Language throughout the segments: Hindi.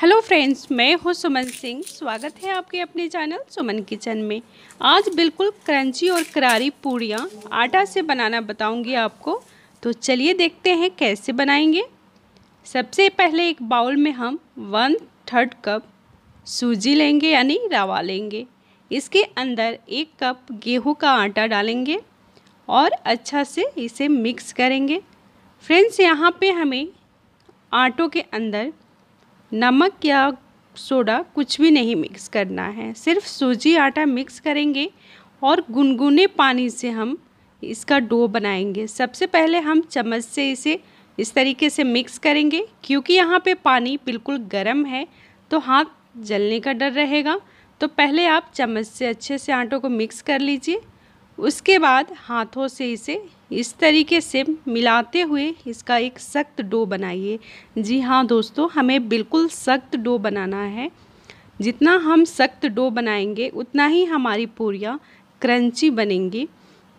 हेलो फ्रेंड्स मैं हूँ सुमन सिंह स्वागत है आपके अपने चैनल सुमन किचन में आज बिल्कुल क्रंची और करारी पूड़ियाँ आटा से बनाना बताऊंगी आपको तो चलिए देखते हैं कैसे बनाएंगे सबसे पहले एक बाउल में हम वन थर्ड कप सूजी लेंगे यानी रवा लेंगे इसके अंदर एक कप गेहूं का आटा डालेंगे और अच्छा से इसे मिक्स करेंगे फ्रेंड्स यहाँ पर हमें आटों के अंदर नमक या सोडा कुछ भी नहीं मिक्स करना है सिर्फ सूजी आटा मिक्स करेंगे और गुनगुने पानी से हम इसका डो बनाएंगे सबसे पहले हम चम्मच से इसे इस तरीके से मिक्स करेंगे क्योंकि यहाँ पे पानी बिल्कुल गर्म है तो हाथ जलने का डर रहेगा तो पहले आप चम्मच से अच्छे से आटों को मिक्स कर लीजिए उसके बाद हाथों से इसे इस तरीके से मिलाते हुए इसका एक सख्त डो बनाइए जी हाँ दोस्तों हमें बिल्कुल सख्त डो बनाना है जितना हम सख्त डो बनाएंगे उतना ही हमारी पूरियाँ क्रंची बनेंगी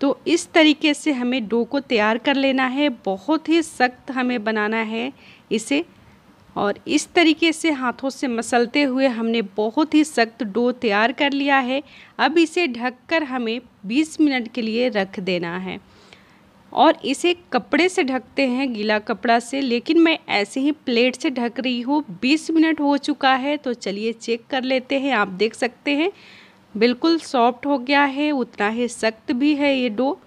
तो इस तरीके से हमें डो को तैयार कर लेना है बहुत ही सख्त हमें बनाना है इसे और इस तरीके से हाथों से मसलते हुए हमने बहुत ही सख्त डो तैयार कर लिया है अब इसे ढककर हमें 20 मिनट के लिए रख देना है और इसे कपड़े से ढकते हैं गीला कपड़ा से लेकिन मैं ऐसे ही प्लेट से ढक रही हूँ 20 मिनट हो चुका है तो चलिए चेक कर लेते हैं आप देख सकते हैं बिल्कुल सॉफ्ट हो गया है उतना ही सख्त भी है ये डो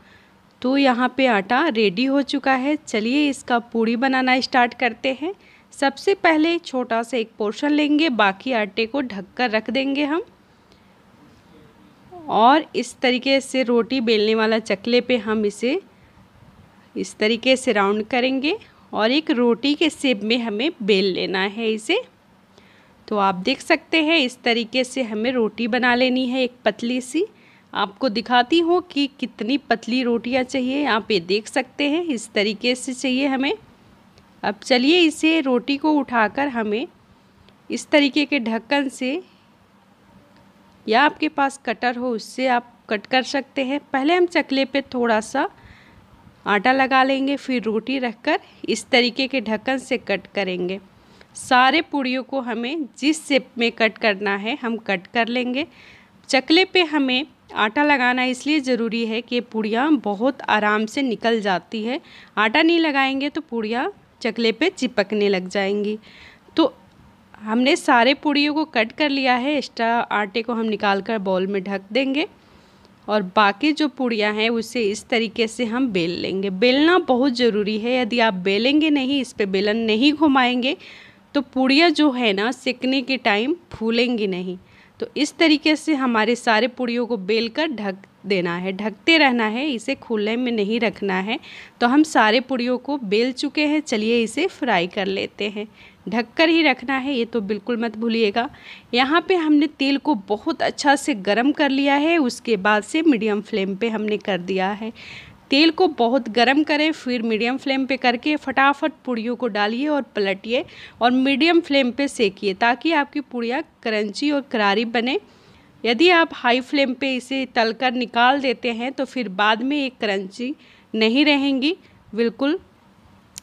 तो यहाँ पे आटा रेडी हो चुका है चलिए इसका पूड़ी बनाना स्टार्ट करते हैं सबसे पहले छोटा सा एक पोर्शन लेंगे बाकी आटे को कर रख देंगे हम और इस तरीके से रोटी बेलने वाला चकले पे हम इसे इस तरीके से राउंड करेंगे और एक रोटी के सेब में हमें बेल लेना है इसे तो आप देख सकते हैं इस तरीके से हमें रोटी बना लेनी है एक पतली सी आपको दिखाती हूँ कि कितनी पतली रोटियाँ चाहिए आप ये देख सकते हैं इस तरीके से चाहिए हमें अब चलिए इसे रोटी को उठाकर हमें इस तरीके के ढक्कन से या आपके पास कटर हो उससे आप कट कर सकते हैं पहले हम चकले पे थोड़ा सा आटा लगा लेंगे फिर रोटी रखकर इस तरीके के ढक्कन से कट करेंगे सारे पूड़ियों को हमें जिस शेप में कट करना है हम कट कर लेंगे चकले पे हमें आटा लगाना इसलिए ज़रूरी है कि पूड़ियाँ बहुत आराम से निकल जाती है आटा नहीं लगाएंगे तो पूड़ियाँ चकले पे चिपकने लग जाएंगी तो हमने सारे पूड़ियों को कट कर लिया है एक्स्ट्रा आटे को हम निकाल कर बॉल में ढक देंगे और बाकी जो पुड़िया हैं उसे इस तरीके से हम बेल लेंगे बेलना बहुत ज़रूरी है यदि आप बेलेंगे नहीं इस पर बेलन नहीं घुमाएंगे तो पुड़िया जो है ना सिकने के टाइम फूलेंगी नहीं तो इस तरीके से हमारे सारे पुड़ियों को बेल कर ढक देना है ढकते रहना है इसे खुले में नहीं रखना है तो हम सारे पुड़ियों को बेल चुके हैं चलिए इसे फ्राई कर लेते हैं ढककर ही रखना है ये तो बिल्कुल मत भूलिएगा यहाँ पे हमने तेल को बहुत अच्छा से गर्म कर लिया है उसके बाद से मीडियम फ्लेम पे हमने कर दिया है तेल को बहुत गर्म करें फिर मीडियम फ्लेम पे करके फटाफट पूड़ियों को डालिए और पलटिए और मीडियम फ्लेम पे सेकिए ताकि आपकी पूड़ियाँ क्रंची और करारी बने यदि आप हाई फ्लेम पर इसे तल निकाल देते हैं तो फिर बाद में ये करंची नहीं रहेंगी बिल्कुल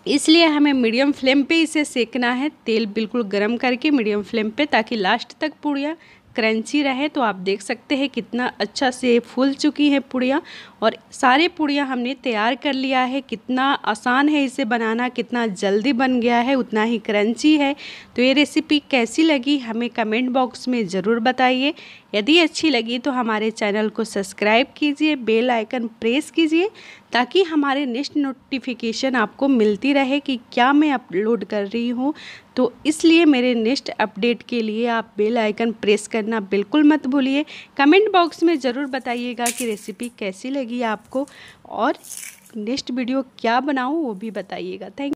इसलिए हमें मीडियम फ्लेम पे इसे सेकना है तेल बिल्कुल गर्म करके मीडियम फ्लेम पे ताकि लास्ट तक पूड़ियाँ क्रंची रहे तो आप देख सकते हैं कितना अच्छा से फूल चुकी है पूड़ियाँ और सारे पूड़ियाँ हमने तैयार कर लिया है कितना आसान है इसे बनाना कितना जल्दी बन गया है उतना ही क्रंची है तो ये रेसिपी कैसी लगी हमें कमेंट बॉक्स में ज़रूर बताइए यदि अच्छी लगी तो हमारे चैनल को सब्सक्राइब कीजिए बेल आइकन प्रेस कीजिए ताकि हमारे नेक्स्ट नोटिफिकेशन आपको मिलती रहे कि क्या मैं अपलोड कर रही हूँ तो इसलिए मेरे नेक्स्ट अपडेट के लिए आप बेल आइकन प्रेस करना बिल्कुल मत भूलिए कमेंट बॉक्स में ज़रूर बताइएगा कि रेसिपी कैसी लगी आपको और नेक्स्ट वीडियो क्या बनाऊँ वो भी बताइएगा थैंक